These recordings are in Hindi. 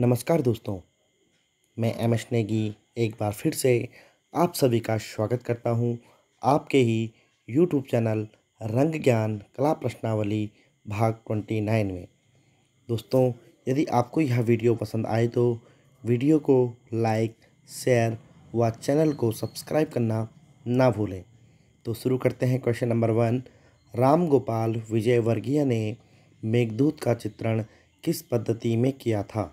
नमस्कार दोस्तों मैं एम एस नेगी एक बार फिर से आप सभी का स्वागत करता हूं आपके ही यूट्यूब चैनल रंग ज्ञान कला प्रश्नावली भाग ट्वेंटी नाइन में दोस्तों यदि आपको यह वीडियो पसंद आए तो वीडियो को लाइक शेयर व चैनल को सब्सक्राइब करना ना भूलें तो शुरू करते हैं question number one Ram Gopal Vijayvargiya ने मेघदूत का चित्रण किस पद्धति में किया था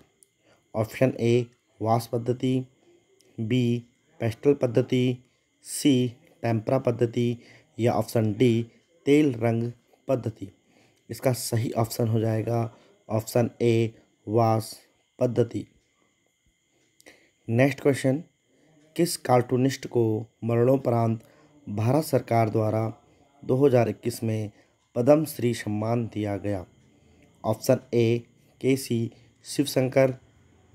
ऑप्शन ए वास पद्धति बी पेस्टल पद्धति सी टेम्परा पद्धति या ऑप्शन डी तेल रंग पद्धति इसका सही ऑप्शन हो जाएगा ऑप्शन ए वास पद्धति नेक्स्ट क्वेश्चन किस कार्टूनिस्ट को मरणोपरांत भारत सरकार द्वारा 2021 में पद्म श्री सम्मान दिया गया option A K C Shivshankar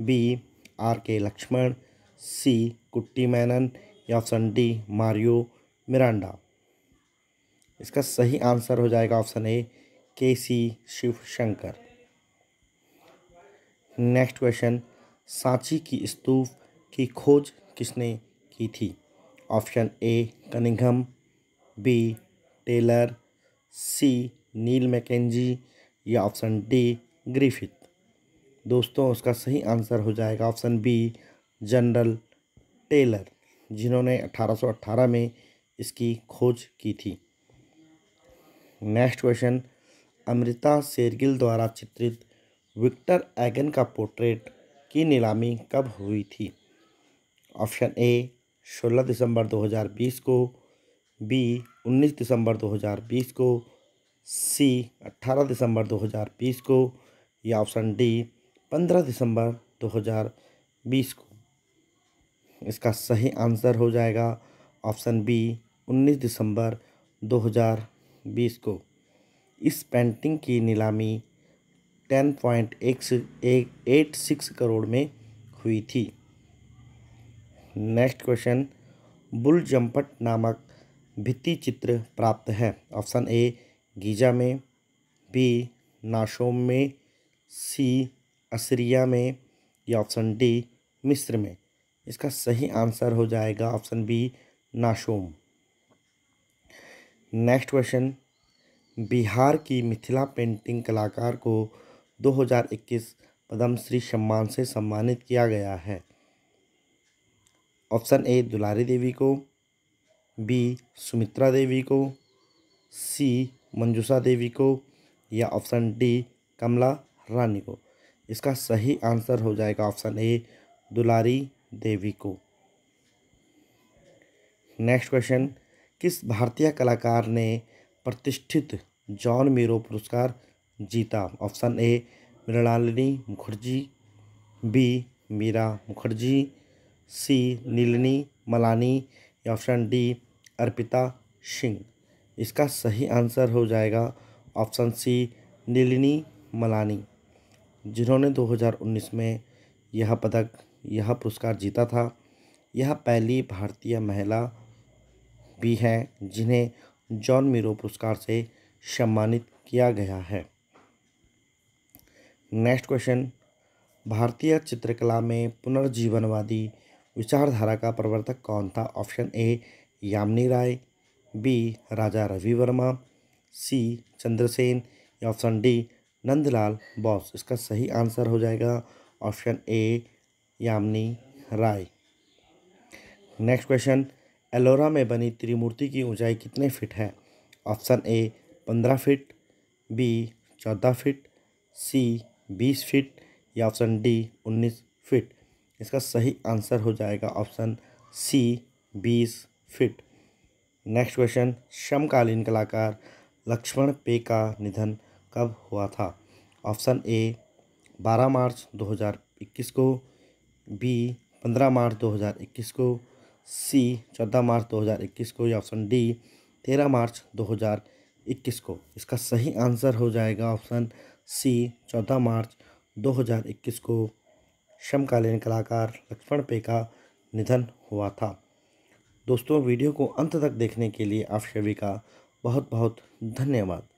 B are के लक्ष्मण सी कुट्टी मैनन या ऑप्शन डी मारियो मिरांडा इसका सही आंसर हो जाएगा option A K C Shiv Shankar next question Sanchi की स्तूप की खोज किसने की थी option A Cunningham B Taylor C Neil Mackenzie या ऑप्शन डी ग्रिफिथ दोस्तों उसका सही आंसर हो जाएगा ऑप्शन बी जनरल टेलर जिन्होंने 1818 में इसकी खोज की थी नेक्स्ट क्वेश्चन अमृता शेरगिल द्वारा चित्रित विक्टर एगन का पोर्ट्रेट की नीलामी कब हुई थी ऑप्शन ए 16 दिसंबर 2020 को बी 19 दिसंबर 2020 को सी 18 दिसंबर 2020 को या ऑप्शन डी पंद्रह दिसंबर दो हज़ार बीस को इसका सही आंसर हो जाएगा ऑप्शन बी उन्नीस दिसंबर दो हज़ार बीस को इस पेंटिंग की नीलामी टेन पॉइंट एक एट सिक्स करोड़ में हुई थी नेक्स्ट क्वेश्चन बुल जम्पट नामक भित्ति चित्र प्राप्त है ऑप्शन ए गीजा में बी नाशोम में सी असरिया में या ऑप्शन डी मिस्र में इसका सही आंसर हो जाएगा ऑप्शन बी नाशोम नेक्स्ट क्वेश्चन बिहार की मिथिला पेंटिंग कलाकार को 2021 पद्मश्री सम्मान से सम्मानित किया गया है ऑप्शन ए दुलारी देवी को बी सुमित्रा देवी को सी मंजूषा देवी को या ऑप्शन डी कमला रानी को इसका सही आंसर हो जाएगा ऑप्शन ए दुलारी देवी को नेक्स्ट क्वेश्चन किस भारतीय कलाकार ने प्रतिष्ठित जॉन मीरो पुरस्कार जीता option A Mrinalini Mukherjee B Meera Mukherjee C Nalini Malani या ऑप्शन डी अर्पिता सिंह इसका सही आंसर हो जाएगा ऑप्शन सी नीलिनी मलानी जिन्होंने 2019 में यह पदक यह पुरस्कार जीता था यह पहली भारतीय महिला भी हैं जिन्हें जॉन मीरो पुरस्कार से सम्मानित किया गया है नेक्स्ट क्वेश्चन भारतीय चित्रकला में पुनर्जीवनवादी विचारधारा का प्रवर्तक कौन था option A Yamini Roy B Raja Ravi Varma C Chandrasen या ऑप्शन डी नंदलाल बॉस इसका सही आंसर हो जाएगा option A Yamini Roy next question Ellora में बनी त्रिमूर्ति की ऊंचाई कितने फिट है ऑप्शन ए पंद्रह फिट बी चौदह फिट सी बीस फिट या ऑप्शन डी उन्नीस फिट इसका सही आंसर हो जाएगा ऑप्शन सी बीस फिट नेक्स्ट क्वेश्चन समकालीन कलाकार लक्ष्मण पे का निधन कब हुआ था ऑप्शन ए 12 मार्च 2021 को बी 15 मार्च 2021 को सी 14 मार्च 2021 को या ऑप्शन डी 13 मार्च 2021 को इसका सही आंसर हो जाएगा ऑप्शन सी 14 मार्च 2021 को समकालीन कलाकार लक्ष्मण पे का निधन हुआ था दोस्तों वीडियो को अंत तक देखने के लिए आप सभी का बहुत बहुत धन्यवाद